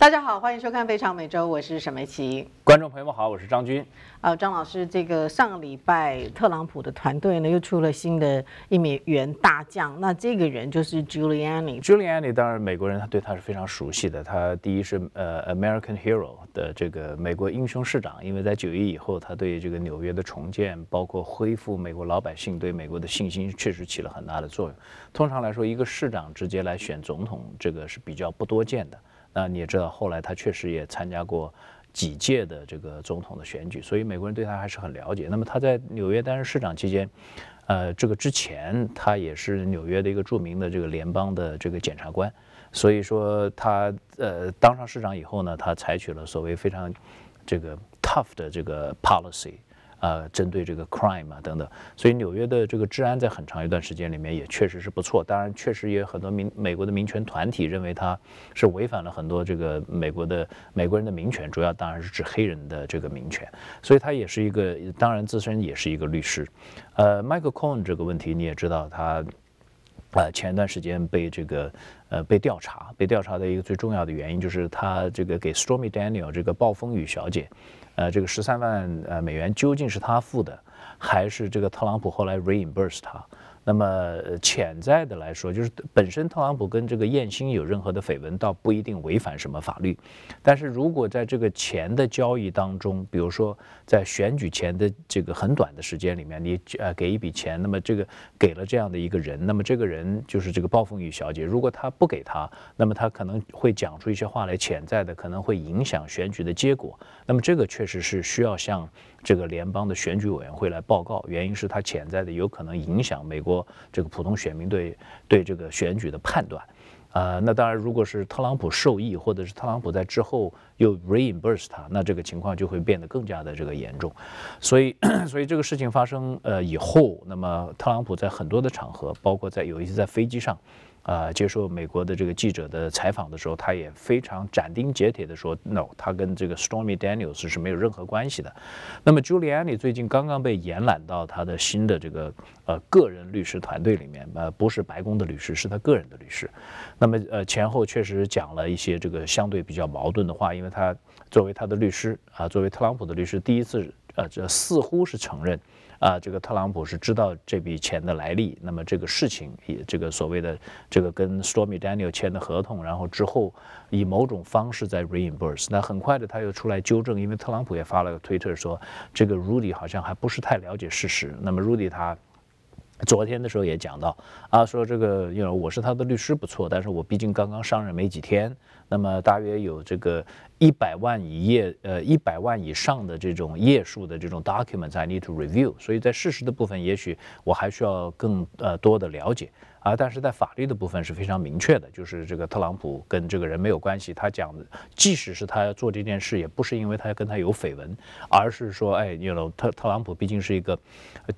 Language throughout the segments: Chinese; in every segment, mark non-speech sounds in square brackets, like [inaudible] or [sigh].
大家好，欢迎收看《非常美洲》，我是沈美琪。观众朋友们好，我是张军。呃，张老师，这个上礼拜特朗普的团队呢又出了新的一名员大将，那这个人就是 Giuliani。Giuliani 当然美国人他对他是非常熟悉的，他第一是呃 American Hero 的这个美国英雄市长，因为在九一以后他对这个纽约的重建，包括恢复美国老百姓对美国的信心，确实起了很大的作用。通常来说，一个市长直接来选总统，这个是比较不多见的。那你也知道，后来他确实也参加过几届的这个总统的选举，所以美国人对他还是很了解。那么他在纽约担任市长期间，呃，这个之前他也是纽约的一个著名的这个联邦的这个检察官，所以说他呃当上市长以后呢，他采取了所谓非常这个 tough 的这个 policy。呃，针对这个 crime 啊等等，所以纽约的这个治安在很长一段时间里面也确实是不错。当然，确实也有很多民美国的民权团体认为他是违反了很多这个美国的美国人的民权，主要当然是指黑人的这个民权。所以他也是一个，当然自身也是一个律师。呃，Michael Cohen 这个问题你也知道他。呃，前一段时间被这个，呃，被调查，被调查的一个最重要的原因就是他这个给 Stormy Daniel 这个暴风雨小姐，呃，这个十三万呃美元究竟是他付的，还是这个特朗普后来 reimburse 他？那么潜在的来说，就是本身特朗普跟这个艳星有任何的绯闻，倒不一定违反什么法律。但是如果在这个钱的交易当中，比如说在选举前的这个很短的时间里面，你呃给一笔钱，那么这个给了这样的一个人，那么这个人就是这个暴风雨小姐。如果他不给他，那么他可能会讲出一些话来，潜在的可能会影响选举的结果。那么这个确实是需要向。这个联邦的选举委员会来报告，原因是他潜在的有可能影响美国这个普通选民对对这个选举的判断，啊，那当然，如果是特朗普受益，或者是特朗普在之后又 reimburse 他，那这个情况就会变得更加的这个严重，所以，[coughs] 所以这个事情发生，呃，以后，那么特朗普在很多的场合，包括在有一些在飞机上。呃，接受美国的这个记者的采访的时候，他也非常斩钉截铁地说，no，他跟这个 Stormy Daniels 是没有任何关系的。那么 j u l i a n i 最近刚刚被延揽到他的新的这个呃个人律师团队里面，呃，不是白宫的律师，是他个人的律师。那么，呃，前后确实讲了一些这个相对比较矛盾的话，因为他作为他的律师啊，作为特朗普的律师，第一次呃，这似乎是承认。啊，这个特朗普是知道这笔钱的来历，那么这个事情也，这个所谓的这个跟 Stormy Daniel 签的合同，然后之后以某种方式在 reimburse，那很快的他又出来纠正，因为特朗普也发了个推特说，这个 Rudy 好像还不是太了解事实，那么 Rudy 他。昨天的时候也讲到，啊，说这个因为我是他的律师不错，但是我毕竟刚刚上任没几天，那么大约有这个一百万页，呃，一百万以上的这种页数的这种 document，I s need to review，所以在事实的部分，也许我还需要更呃多的了解。啊，但是在法律的部分是非常明确的，就是这个特朗普跟这个人没有关系。他讲，的，即使是他要做这件事，也不是因为他跟他有绯闻，而是说，哎，有了特特朗普毕竟是一个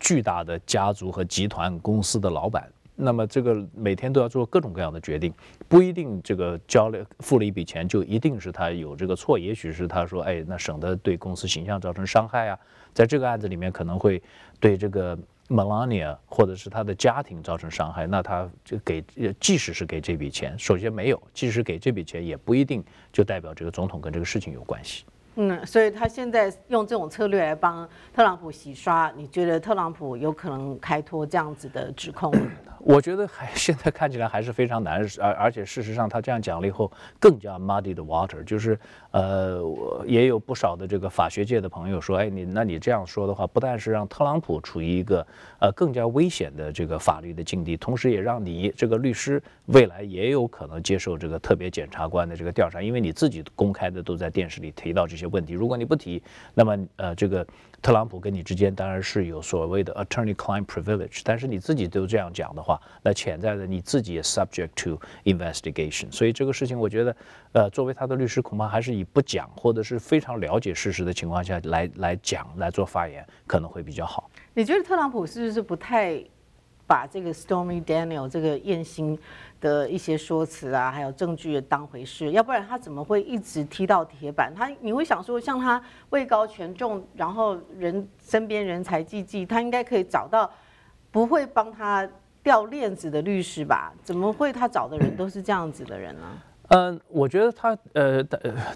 巨大的家族和集团公司的老板，那么这个每天都要做各种各样的决定，不一定这个交了付了一笔钱就一定是他有这个错，也许是他说，哎，那省得对公司形象造成伤害啊，在这个案子里面，可能会对这个。Melania 或者是他的家庭造成伤害，那他就给，即使是给这笔钱，首先没有，即使给这笔钱也不一定就代表这个总统跟这个事情有关系。嗯，所以他现在用这种策略来帮特朗普洗刷，你觉得特朗普有可能开脱这样子的指控？[clears throat] 我觉得还现在看起来还是非常难，而而且事实上他这样讲了以后，更加 muddy the water，就是。呃，我也有不少的这个法学界的朋友说，哎，你那你这样说的话，不但是让特朗普处于一个呃更加危险的这个法律的境地，同时也让你这个律师未来也有可能接受这个特别检察官的这个调查，因为你自己公开的都在电视里提到这些问题，如果你不提，那么呃这个。特朗普跟你之间当然是有所谓的 attorney-client privilege，但是你自己都这样讲的话，那潜在的你自己也 subject to investigation。所以这个事情，我觉得，呃，作为他的律师，恐怕还是以不讲或者是非常了解事实的情况下来来讲来做发言，可能会比较好。你觉得特朗普是不是不太把这个 Stormy Daniel 这个艳星？的一些说辞啊，还有证据当回事，要不然他怎么会一直踢到铁板？他你会想说，像他位高权重，然后人身边人才济济，他应该可以找到不会帮他掉链子的律师吧？怎么会他找的人都是这样子的人呢？嗯，我觉得他呃，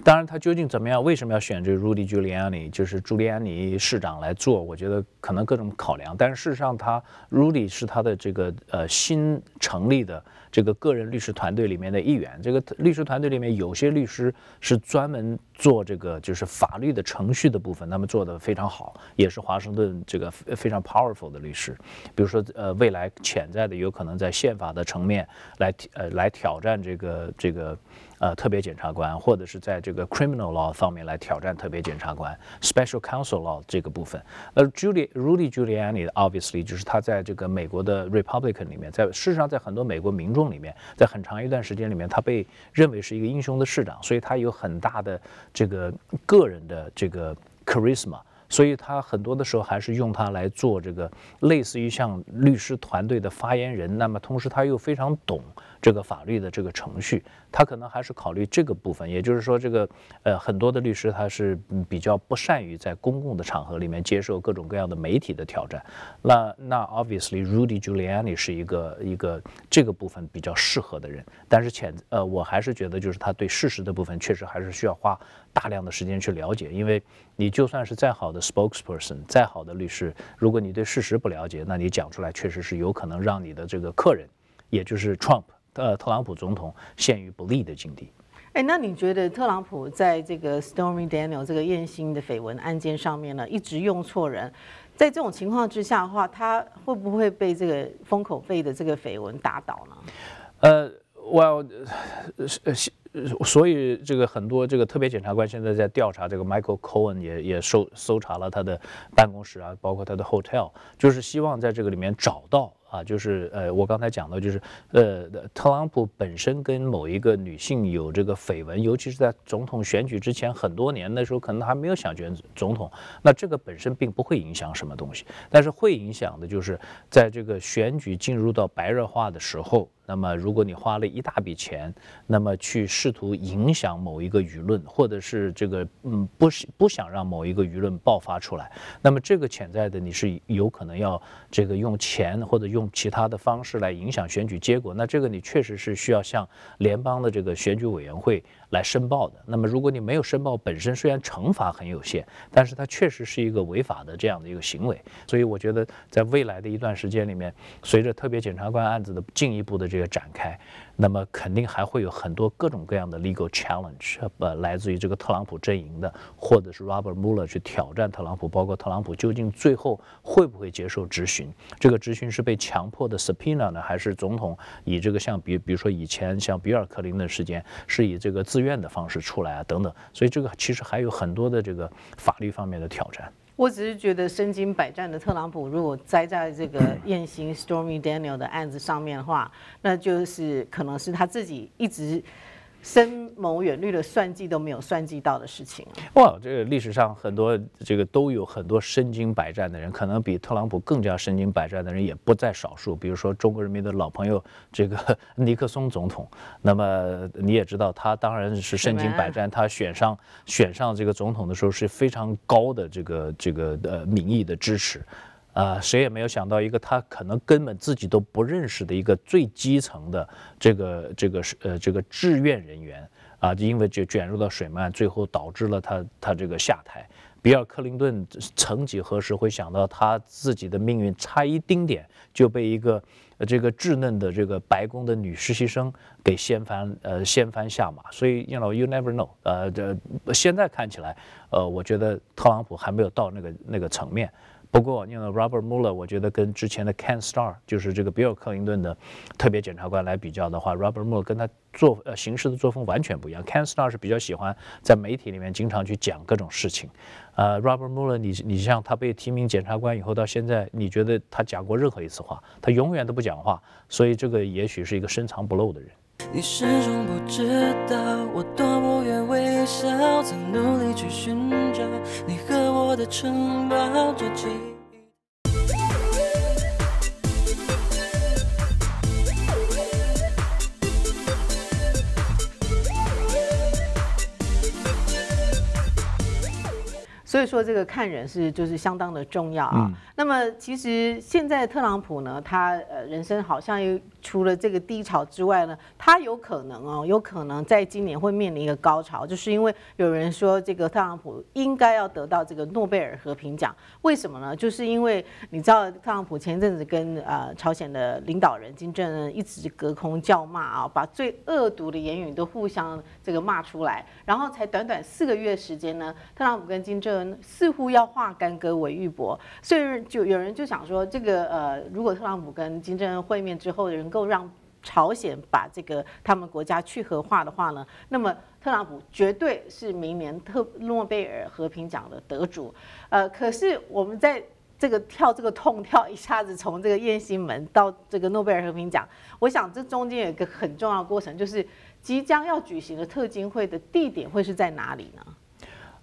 当然他究竟怎么样，为什么要选这个 Rudy Giuliani，就是朱利安尼市长来做？我觉得可能各种考量，但是事实上他 Rudy 是他的这个呃新成立的。这个个人律师团队里面的一员，这个律师团队里面有些律师是专门做这个就是法律的程序的部分，他们做的非常好，也是华盛顿这个非常 powerful 的律师，比如说呃，未来潜在的有可能在宪法的层面来呃来挑战这个这个。呃，特别检察官或者是在这个 criminal law 方面来挑战特别检察官 special counsel law 这个部分。呃，Juli e Rudy Giuliani obviously 就是他在这个美国的 Republican 里面，在事实上，在很多美国民众里面，在很长一段时间里面，他被认为是一个英雄的市长，所以他有很大的这个个人的这个 charisma，所以他很多的时候还是用它来做这个类似于像律师团队的发言人。那么同时他又非常懂。这个法律的这个程序，他可能还是考虑这个部分，也就是说，这个呃，很多的律师他是比较不善于在公共的场合里面接受各种各样的媒体的挑战。那那，Obviously，Rudy Giuliani 是一个一个这个部分比较适合的人。但是，潜呃，我还是觉得就是他对事实的部分确实还是需要花大量的时间去了解，因为你就算是再好的 spokesperson，再好的律师，如果你对事实不了解，那你讲出来确实是有可能让你的这个客人，也就是 Trump。呃，特朗普总统陷于不利的境地。哎，那你觉得特朗普在这个 Stormy Daniel 这个艳星的绯闻案件上面呢，一直用错人，在这种情况之下的话，他会不会被这个封口费的这个绯闻打倒呢？呃，我呃，所以这个很多这个特别检察官现在在调查这个 Michael Cohen，也也搜搜查了他的办公室啊，包括他的 hotel，就是希望在这个里面找到。啊，就是呃，我刚才讲的，就是呃，特朗普本身跟某一个女性有这个绯闻，尤其是在总统选举之前很多年的时候，可能还没有想选总统，那这个本身并不会影响什么东西。但是会影响的，就是在这个选举进入到白热化的时候，那么如果你花了一大笔钱，那么去试图影响某一个舆论，或者是这个嗯，不是不想让某一个舆论爆发出来，那么这个潜在的你是有可能要这个用钱或者用。其他的方式来影响选举结果，那这个你确实是需要向联邦的这个选举委员会。来申报的。那么，如果你没有申报，本身虽然惩罚很有限，但是它确实是一个违法的这样的一个行为。所以，我觉得在未来的一段时间里面，随着特别检察官案子的进一步的这个展开，那么肯定还会有很多各种各样的 legal challenge，呃，来自于这个特朗普阵营的，或者是 Robert Mueller 去挑战特朗普，包括特朗普究竟最后会不会接受质询？这个质询是被强迫的，Subpoena 呢，还是总统以这个像比比如说以前像比尔克林顿事件，是以这个自自愿的方式出来啊，等等，所以这个其实还有很多的这个法律方面的挑战。我只是觉得身经百战的特朗普，如果栽在这个艳 [clears throat] 星 Stormy Daniel 的案子上面的话，那就是可能是他自己一直。深谋远虑的算计都没有算计到的事情哇，这个历史上很多这个都有很多身经百战的人，可能比特朗普更加身经百战的人也不在少数。比如说中国人民的老朋友这个 [laughs] 尼克松总统，那么你也知道他当然是身经百战，他选上选上这个总统的时候是非常高的这个这个呃民意的支持。啊，谁也没有想到，一个他可能根本自己都不认识的一个最基层的这个这个是呃这个志愿人员啊，因为就卷入到水漫，最后导致了他他这个下台。比尔·克林顿曾几何时会想到，他自己的命运差一丁点就被一个这个稚嫩的这个白宫的女实习生给掀翻呃掀翻下马？所以，y o u know y o u never know 呃，这现在看起来，呃，我觉得特朗普还没有到那个那个层面。不过，你看 Robert Mueller，我觉得跟之前的 Ken Starr，就是这个比尔·克林顿的特别检察官来比较的话，Robert Mueller 跟他做呃行事的作风完全不一样。Ken Starr 是比较喜欢在媒体里面经常去讲各种事情，呃，Robert Mueller，你你像他被提名检察官以后到现在，你觉得他讲过任何一次话？他永远都不讲话，所以这个也许是一个深藏不露的人。你始终不知道我多么愿微笑，曾努力去寻找你和我的城堡，这记忆。所以说，这个看人是就是相当的重要啊。那么，其实现在特朗普呢，他呃，人生好像又。除了这个低潮之外呢，它有可能哦，有可能在今年会面临一个高潮，就是因为有人说这个特朗普应该要得到这个诺贝尔和平奖，为什么呢？就是因为你知道特朗普前阵子跟呃朝鲜的领导人金正恩一直隔空叫骂啊，把最恶毒的言语都互相这个骂出来，然后才短短四个月时间呢，特朗普跟金正恩似乎要化干戈为玉帛，所以就有人就想说，这个呃如果特朗普跟金正恩会面之后的人。够让朝鲜把这个他们国家去核化的话呢，那么特朗普绝对是明年特诺贝尔和平奖的得主。呃，可是我们在这个跳这个痛跳，一下子从这个雁心门到这个诺贝尔和平奖，我想这中间有一个很重要的过程，就是即将要举行的特金会的地点会是在哪里呢？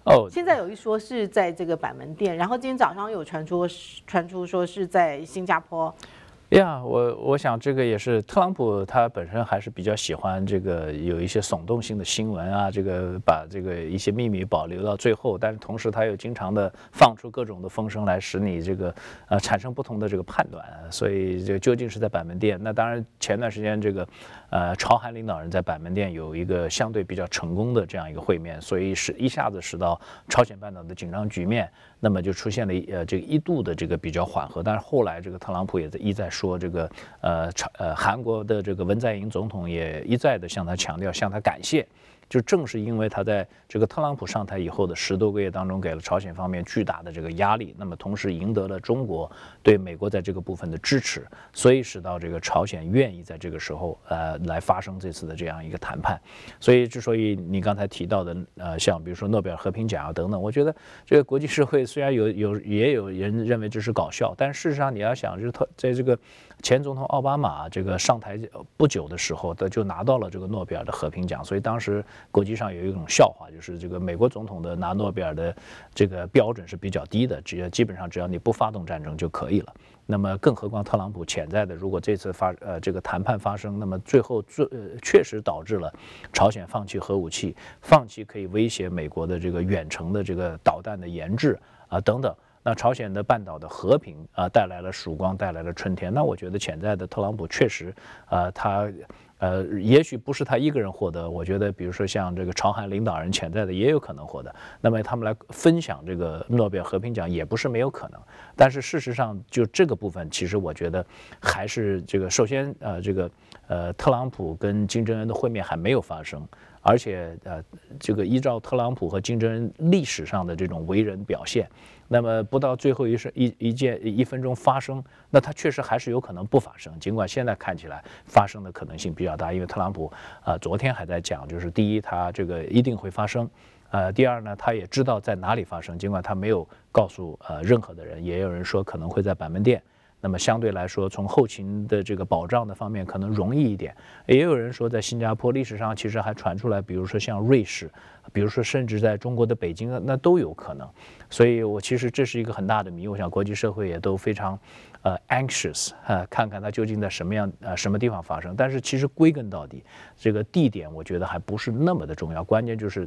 哦，现在有一说是在这个板门店，然后今天早上有传出传出说是在新加坡。呀，我我想这个也是特朗普他本身还是比较喜欢这个有一些耸动性的新闻啊，这个把这个一些秘密保留到最后，但是同时他又经常的放出各种的风声来，使你这个呃产生不同的这个判断。所以这究竟是在板门店？那当然前段时间这个呃朝韩领导人，在板门店有一个相对比较成功的这样一个会面，所以使一下子使到朝鲜半岛的紧张局面，那么就出现了呃这个一度的这个比较缓和，但是后来这个特朗普也在一再。说这个，呃，呃，韩国的这个文在寅总统也一再的向他强调，向他感谢。就正是因为他在这个特朗普上台以后的十多个月当中，给了朝鲜方面巨大的这个压力，那么同时赢得了中国对美国在这个部分的支持，所以使到这个朝鲜愿意在这个时候呃来发生这次的这样一个谈判。所以之所以你刚才提到的呃，像比如说诺贝尔和平奖啊等等，我觉得这个国际社会虽然有有也有人认为这是搞笑，但事实上你要想，就是他在这个前总统奥巴马这个上台不久的时候，他就拿到了这个诺贝尔的和平奖，所以当时。国际上有一种笑话，就是这个美国总统的拿诺贝尔的这个标准是比较低的，只要基本上只要你不发动战争就可以了。那么，更何况特朗普潜在的，如果这次发呃这个谈判发生，那么最后最呃、确实导致了朝鲜放弃核武器，放弃可以威胁美国的这个远程的这个导弹的研制啊等等。那朝鲜的半岛的和平啊带来了曙光，带来了春天。那我觉得潜在的特朗普确实啊他。呃，也许不是他一个人获得。我觉得，比如说像这个朝韩领导人，潜在的也有可能获得。那么他们来分享这个诺贝尔和平奖也不是没有可能。但是事实上，就这个部分，其实我觉得还是这个。首先，呃，这个，呃，特朗普跟金正恩的会面还没有发生。而且，呃，这个依照特朗普和金正恩历史上的这种为人表现，那么不到最后一时一一件一分钟发生，那他确实还是有可能不发生。尽管现在看起来发生的可能性比较大，因为特朗普啊，昨天还在讲，就是第一，他这个一定会发生，呃，第二呢，他也知道在哪里发生，尽管他没有告诉呃任何的人，也有人说可能会在板门店。那么相对来说，从后勤的这个保障的方面，可能容易一点。也有人说，在新加坡历史上，其实还传出来，比如说像瑞士，比如说甚至在中国的北京，那都有可能。所以，我其实这是一个很大的谜。我想，国际社会也都非常，呃，anxious，呃，看看它究竟在什么样呃什么地方发生。但是，其实归根到底，这个地点我觉得还不是那么的重要，关键就是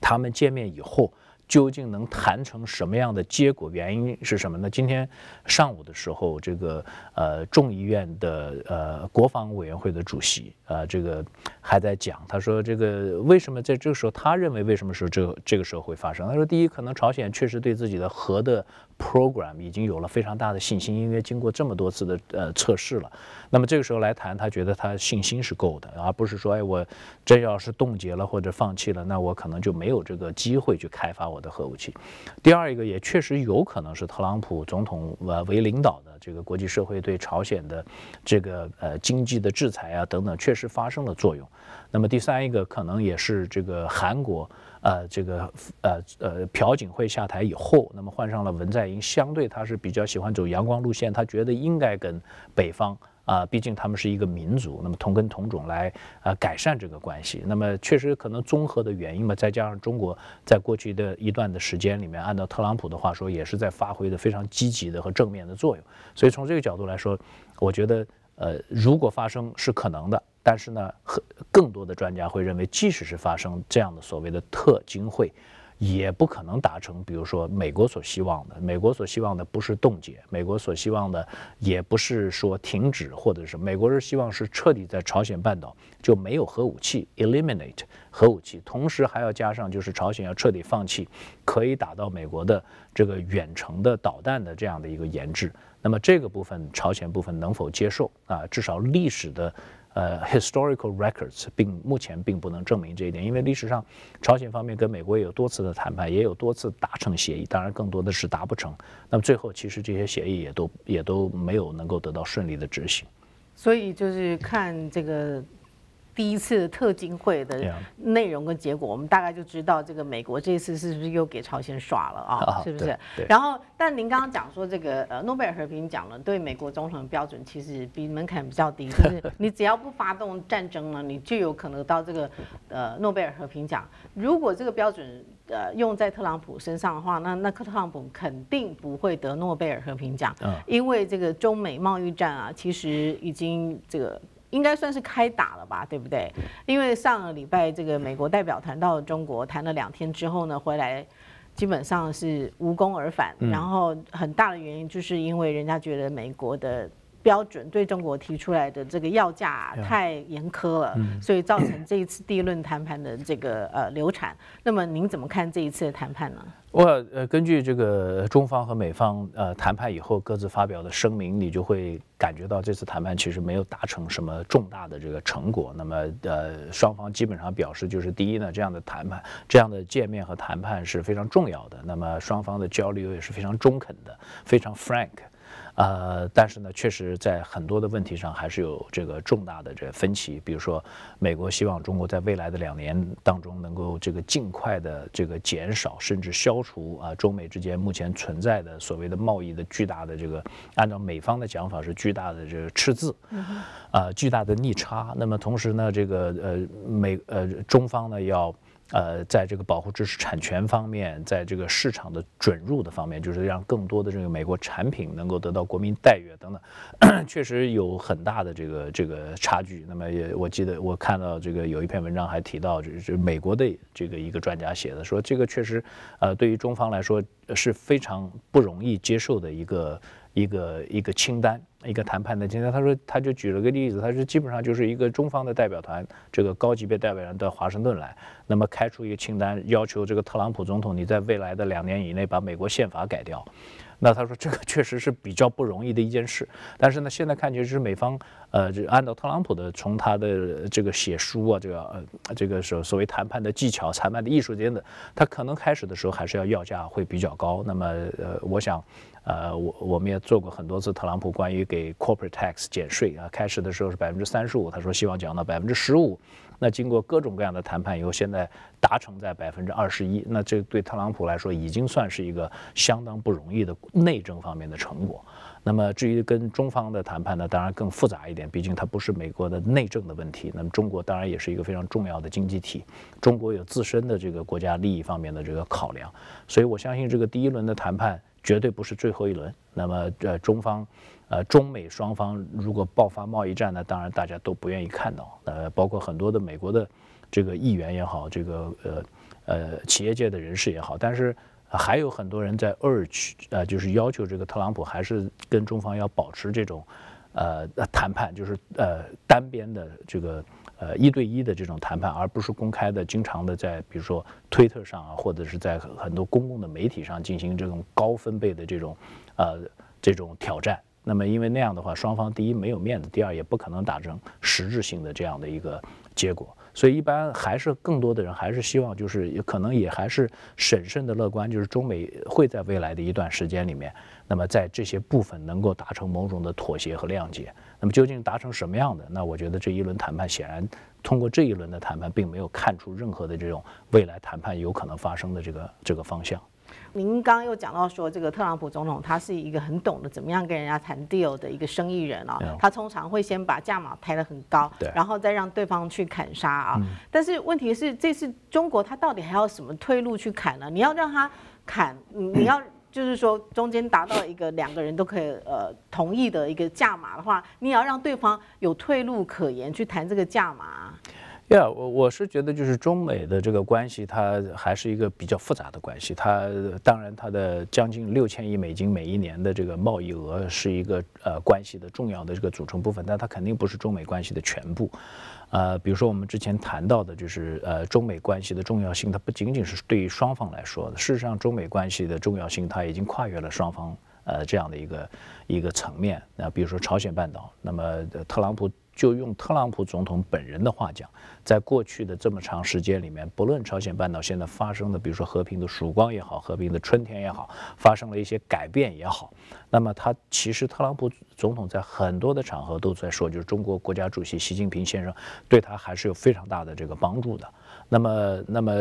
他们见面以后。究竟能谈成什么样的结果？原因是什么呢？今天上午的时候，这个呃众议院的呃国防委员会的主席啊，这个还在讲，他说这个为什么在这个时候他认为为什么说这这个时候会发生？他说第一，可能朝鲜确实对自己的核的。program 已经有了非常大的信心，因为经过这么多次的呃测试了，那么这个时候来谈，他觉得他信心是够的，而不是说，哎，我真要是冻结了或者放弃了，那我可能就没有这个机会去开发我的核武器。第二一个也确实有可能是特朗普总统呃为领导的这个国际社会对朝鲜的这个呃经济的制裁啊等等确实发生了作用。那么第三一个可能也是这个韩国。呃，这个呃呃，朴槿惠下台以后，那么换上了文在寅，相对他是比较喜欢走阳光路线，他觉得应该跟北方啊，毕竟他们是一个民族，那么同根同种来呃改善这个关系。那么确实可能综合的原因嘛，再加上中国在过去的一段的时间里面，按照特朗普的话说，也是在发挥的非常积极的和正面的作用。所以从这个角度来说，我觉得呃，如果发生是可能的。但是呢，更多的专家会认为，即使是发生这样的所谓的特金会，也不可能达成。比如说，美国所希望的，美国所希望的不是冻结，美国所希望的也不是说停止，或者是美国是希望是彻底在朝鲜半岛就没有核武器，eliminate 核武器，同时还要加上就是朝鲜要彻底放弃可以打到美国的这个远程的导弹的这样的一个研制。那么这个部分朝鲜部分能否接受啊？至少历史的。呃，historical records 并目前并不能证明这一点，因为历史上朝鲜方面跟美国也有多次的谈判，也有多次达成协议，当然更多的是达不成。那么最后，其实这些协议也都也都没有能够得到顺利的执行。所以就是看这个。第一次特金会的内容跟结果，我们大概就知道这个美国这次是不是又给朝鲜耍了啊？是不是？然后，但您刚刚讲说这个呃诺贝尔和平奖呢，对美国总统的标准其实比门槛比较低，就是你只要不发动战争呢，你就有可能到这个呃诺贝尔和平奖。如果这个标准呃用在特朗普身上的话，那那特朗普肯定不会得诺贝尔和平奖，因为这个中美贸易战啊，其实已经这个。应该算是开打了吧，对不对？因为上个礼拜这个美国代表团到中国谈了两天之后呢，回来基本上是无功而返。然后很大的原因就是因为人家觉得美国的。标准对中国提出来的这个要价太严苛了，所以造成这一次第一轮谈判的这个呃流产。那么您怎么看这一次的谈判呢？我呃根据这个中方和美方呃谈判以后各自发表的声明，你就会感觉到这次谈判其实没有达成什么重大的这个成果。那么呃双方基本上表示，就是第一呢，这样的谈判这样的见面和谈判是非常重要的。那么双方的交流也是非常中肯的，非常 frank。呃，但是呢，确实在很多的问题上还是有这个重大的这分歧。比如说，美国希望中国在未来的两年当中能够这个尽快的这个减少甚至消除啊，中美之间目前存在的所谓的贸易的巨大的这个，按照美方的讲法是巨大的这个赤字，呃，巨大的逆差。那么同时呢，这个呃美呃中方呢要。呃，在这个保护知识产权方面，在这个市场的准入的方面，就是让更多的这个美国产品能够得到国民待遇等等，[clears throat] 确实有很大的这个这个差距。那么，也我记得我看到这个有一篇文章还提到，这是美国的这个一个专家写的，说这个确实，呃，对于中方来说是非常不容易接受的一个一个一个清单。一个谈判的清单，他说他就举了个例子，他说基本上就是一个中方的代表团，这个高级别代表人到华盛顿来，那么开出一个清单，要求这个特朗普总统你在未来的两年以内把美国宪法改掉。那他说这个确实是比较不容易的一件事，但是呢，现在看起来是美方，呃，就按照特朗普的从他的这个写书啊，这个呃，这个所所谓谈判的技巧、谈判的艺术间的，他可能开始的时候还是要要价会比较高。那么呃，我想。呃，我我们也做过很多次特朗普关于给 corporate tax 减税啊，开始的时候是百分之三十五，他说希望降到百分之十五，那经过各种各样的谈判以后，现在达成在百分之二十一，那这对特朗普来说已经算是一个相当不容易的内政方面的成果。那么至于跟中方的谈判呢，当然更复杂一点，毕竟它不是美国的内政的问题。那么中国当然也是一个非常重要的经济体，中国有自身的这个国家利益方面的这个考量，所以我相信这个第一轮的谈判。绝对不是最后一轮。那么，呃，中方，呃，中美双方如果爆发贸易战呢？当然，大家都不愿意看到。呃，包括很多的美国的这个议员也好，这个呃呃企业界的人士也好。但是，还有很多人在 urge，呃，就是要求这个特朗普还是跟中方要保持这种，呃，谈判，就是呃单边的这个。呃，一对一的这种谈判，而不是公开的、经常的在比如说推特上啊，或者是在很多公共的媒体上进行这种高分贝的这种，呃，这种挑战。那么，因为那样的话，双方第一没有面子，第二也不可能达成实质性的这样的一个结果。所以，一般还是更多的人还是希望，就是可能也还是审慎的乐观，就是中美会在未来的一段时间里面，那么在这些部分能够达成某种的妥协和谅解。那么究竟达成什么样的？那我觉得这一轮谈判显然通过这一轮的谈判，并没有看出任何的这种未来谈判有可能发生的这个这个方向。您刚刚又讲到说，这个特朗普总统他是一个很懂得怎么样跟人家谈 deal 的一个生意人啊，他通常会先把价码抬得很高，然后再让对方去砍杀啊。但是问题是，这次中国他到底还要什么退路去砍呢？你要让他砍，你要。就是说，中间达到一个两个人都可以呃同意的一个价码的话，你也要让对方有退路可言去谈这个价码。呀，我我是觉得，就是中美的这个关系，它还是一个比较复杂的关系。它当然它的将近六千亿美金每一年的这个贸易额是一个呃关系的重要的这个组成部分，但它肯定不是中美关系的全部。呃，比如说我们之前谈到的，就是呃，中美关系的重要性，它不仅仅是对于双方来说的。事实上，中美关系的重要性，它已经跨越了双方呃这样的一个一个层面。那比如说朝鲜半岛，那么特朗普就用特朗普总统本人的话讲。在过去的这么长时间里面，不论朝鲜半岛现在发生的，比如说和平的曙光也好，和平的春天也好，发生了一些改变也好，那么他其实特朗普总统在很多的场合都在说，就是中国国家主席习近平先生对他还是有非常大的这个帮助的。那么，那么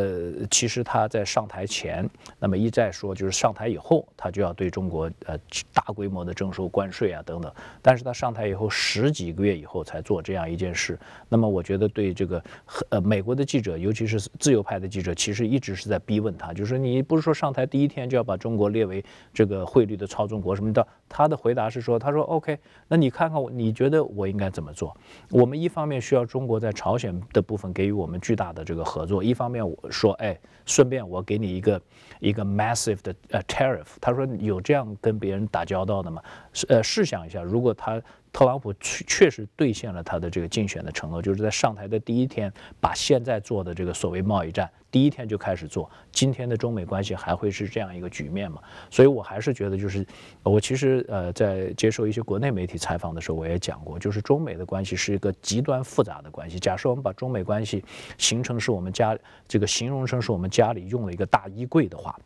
其实他在上台前，那么一再说，就是上台以后他就要对中国呃大规模的征收关税啊等等。但是他上台以后十几个月以后才做这样一件事，那么我觉得对这个。呃，美国的记者，尤其是自由派的记者，其实一直是在逼问他，就是说，你不是说上台第一天就要把中国列为这个汇率的操纵国什么的。他的回答是说，他说 OK，那你看看我，你觉得我应该怎么做？我们一方面需要中国在朝鲜的部分给予我们巨大的这个合作，一方面我说，哎，顺便我给你一个一个 massive 的呃 tariff。他说有这样跟别人打交道的吗？试呃试想一下，如果他特朗普确确实兑现了他的这个竞选的承诺，就是在上台的第一天把现在做的这个所谓贸易战。第一天就开始做，今天的中美关系还会是这样一个局面吗？所以我还是觉得，就是我其实呃在接受一些国内媒体采访的时候，我也讲过，就是中美的关系是一个极端复杂的关系。假设我们把中美关系形成是我们家这个形容成是我们家里用了一个大衣柜的话，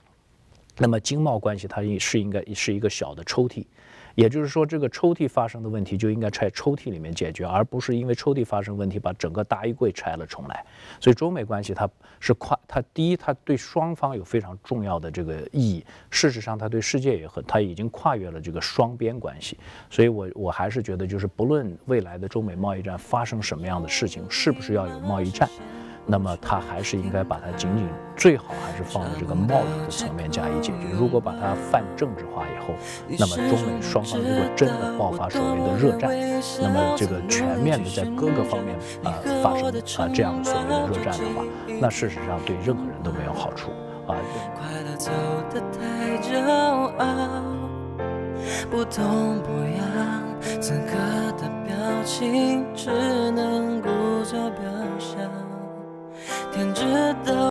那么经贸关系它是应该是一个小的抽屉。也就是说，这个抽屉发生的问题就应该拆抽屉里面解决，而不是因为抽屉发生问题把整个大衣柜拆了重来。所以中美关系它是跨，它第一它对双方有非常重要的这个意义，事实上它对世界也很，它已经跨越了这个双边关系。所以，我我还是觉得，就是不论未来的中美贸易战发生什么样的事情，是不是要有贸易战。那么他还是应该把它仅仅最好还是放在这个贸易的层面加以解决。如果把它泛政治化以后，那么中美双方如果真的爆发所谓的热战，那么这个全面的在各个方面啊发生啊这样的所谓的热战的话，那事实上对任何人都没有好处啊。快走的太不不痛痒，此刻表情只能天知道。